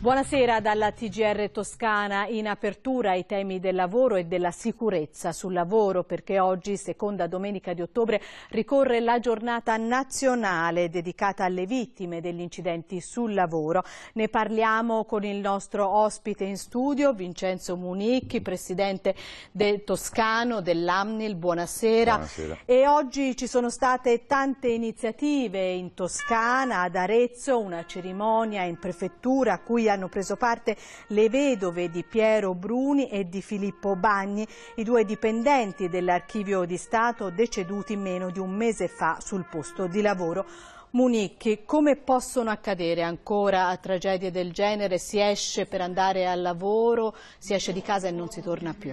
Buonasera dalla TGR Toscana. In apertura i temi del lavoro e della sicurezza sul lavoro perché oggi, seconda domenica di ottobre, ricorre la giornata nazionale dedicata alle vittime degli incidenti sul lavoro. Ne parliamo con il nostro ospite in studio, Vincenzo Municchi, presidente del Toscano dell'Amnil. Buonasera. Buonasera. E oggi ci sono state tante iniziative in Toscana, ad Arezzo, una cerimonia in prefettura a cui hanno preso parte le vedove di Piero Bruni e di Filippo Bagni, i due dipendenti dell'archivio di Stato deceduti meno di un mese fa sul posto di lavoro. Municchi, come possono accadere ancora tragedie del genere? Si esce per andare al lavoro, si esce di casa e non si torna più?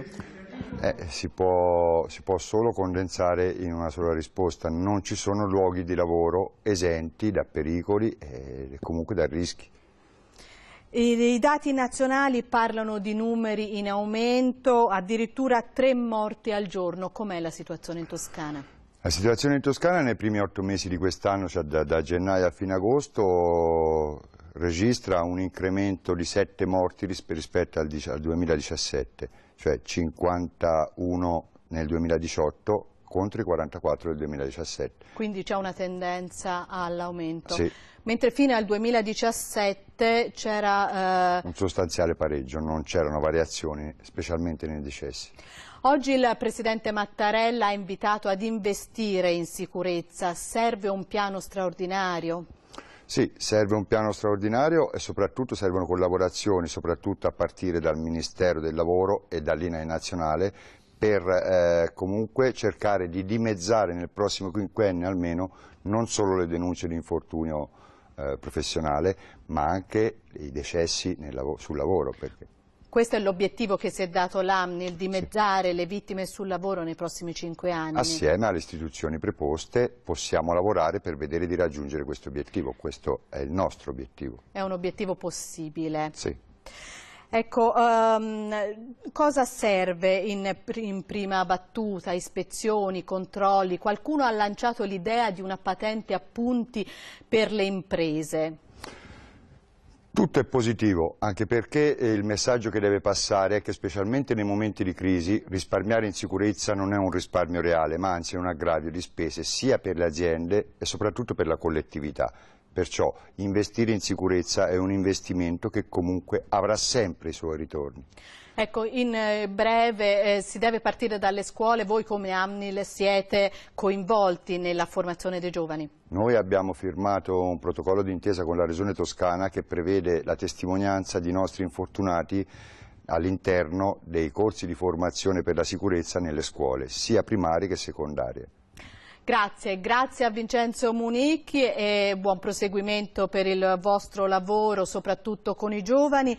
Eh, si, può, si, può, solo condensare in una sola risposta, non ci sono luoghi di lavoro esenti da pericoli e comunque da rischi. I dati nazionali parlano di numeri in aumento, addirittura tre morti al giorno. Com'è la situazione in Toscana? La situazione in Toscana nei primi otto mesi di quest'anno, cioè da, da, gennaio a fine agosto, registra un incremento di sette morti rispetto al, al 2017, cioè 51 nel 2018 contro i 44 del 2017. Quindi c'è una tendenza all'aumento. Sì. Mentre fino al 2017 c'era... Eh... Un sostanziale pareggio, non c'erano variazioni, specialmente nei decessi. Oggi il Presidente Mattarella ha invitato ad investire in sicurezza. Serve un piano straordinario? Sì, serve un piano straordinario e soprattutto servono collaborazioni, soprattutto a partire dal Ministero del Lavoro e dall'INAI nazionale per eh, comunque cercare di dimezzare nel prossimo quinquennio almeno non solo le denunce di infortunio eh, professionale ma anche i decessi lav sul lavoro. Perché... Questo è l'obiettivo che si è dato l'AMNI, il dimezzare sì. le vittime sul lavoro nei prossimi cinque anni. Assieme alle istituzioni preposte possiamo lavorare per vedere di raggiungere questo obiettivo, questo è il nostro obiettivo. È un obiettivo possibile. Sì. Ecco, um, cosa serve in, in, prima battuta, ispezioni, controlli? Qualcuno ha lanciato l'idea di una patente a punti per le imprese. Tutto è positivo, anche perché eh, il messaggio che deve passare è che specialmente nei momenti di crisi risparmiare in sicurezza non è un risparmio reale, ma anzi è un aggravio di spese sia per le aziende e soprattutto per la collettività. Perciò investire in sicurezza è un investimento che comunque avrà sempre i suoi ritorni. Ecco, in eh, breve eh, si deve partire dalle scuole, voi come Amnil siete coinvolti nella formazione dei giovani? Noi abbiamo firmato un protocollo d'intesa con la Regione Toscana che prevede la testimonianza di nostri infortunati all'interno dei corsi di formazione per la sicurezza nelle scuole, sia primarie che secondarie. Grazie, grazie a Vincenzo Municchi e buon proseguimento per il vostro lavoro, soprattutto con i giovani.